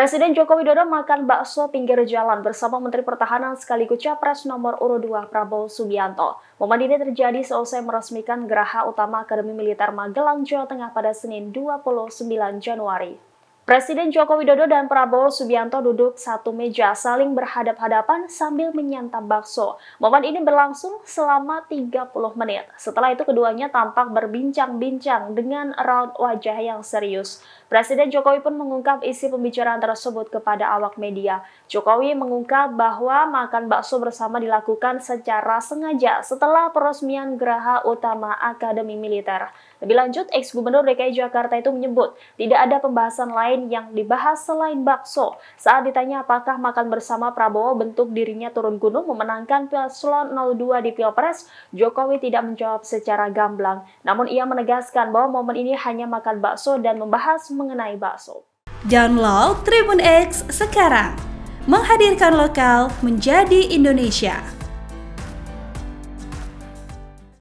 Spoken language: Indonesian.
Presiden Joko Widodo makan bakso pinggir jalan bersama Menteri Pertahanan sekaligus Capres nomor urut 2 Prabowo Subianto. Momen ini terjadi selesai meresmikan Geraha Utama Akademi Militer Magelang, Jawa Tengah pada Senin 29 Januari. Presiden Joko Widodo dan Prabowo Subianto duduk satu meja saling berhadap-hadapan sambil menyantap bakso. Momen ini berlangsung selama 30 menit. Setelah itu keduanya tampak berbincang-bincang dengan raut wajah yang serius. Presiden Jokowi pun mengungkap isi pembicaraan tersebut kepada awak media. Jokowi mengungkap bahwa makan bakso bersama dilakukan secara sengaja setelah peresmian Geraha Utama Akademi Militer. Lebih lanjut, ex-gubernur DKI Jakarta itu menyebut tidak ada pembahasan lain lain yang dibahas selain bakso. Saat ditanya apakah makan bersama Prabowo bentuk dirinya turun gunung memenangkan Paslon 02 di Pilpres, Jokowi tidak menjawab secara gamblang. Namun ia menegaskan bahwa momen ini hanya makan bakso dan membahas mengenai bakso. Download Tribun X sekarang. Menghadirkan lokal menjadi Indonesia.